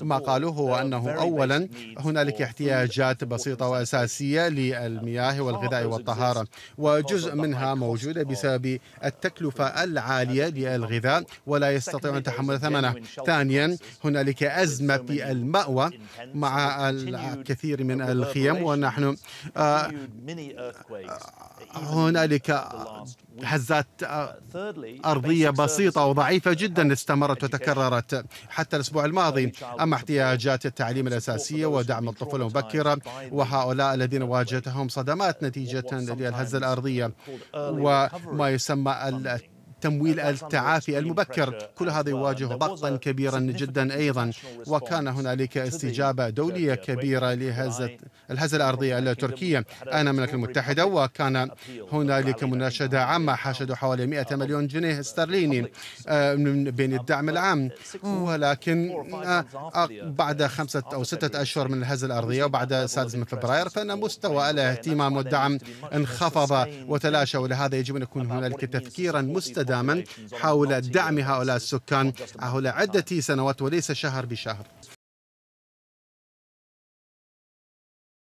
ما قالوه هو أنه أولا هنالك احتياجات بسيطة وأساسية للمياه والغذاء والطهارة وجزء منها موجودة بسبب التكلفة العالية للغذاء ولا يستطيعون تحمل ثمنه ثانيا هنالك أزمة في المأوى مع الكثير من الخيم ونحن آه، هنالك هزات آه، أرضية بسيطة وضعيفة جدا استمرت وتكررت حتى الأسبوع الماضي أما احتياجات التعليم الأساسية ودعم الطفولة المبكرة وهؤلاء الذين واجهتهم صدمات نتيجة للهزة الأرضية وما يسمى تمويل التعافي المبكر كل هذا يواجه ضغطا كبيرا جدا أيضا وكان هنالك استجابة دولية كبيرة لهزة آه، آه، آه، الهزة الأرضية التركية انا المملكة المتحدة وكان هنالك مناشدة عامة حشدوا حوالي 100 مليون جنيه استرليني من بين الدعم العام ولكن بعد خمسة أو ستة أشهر من الهزة الأرضية وبعد سادس من فبراير فإن مستوى الاهتمام والدعم انخفض وتلاشى ولهذا يجب أن يكون هنالك تفكيرا مستدام مستداما حول دعم هؤلاء السكان حول عدة سنوات وليس شهر بشهر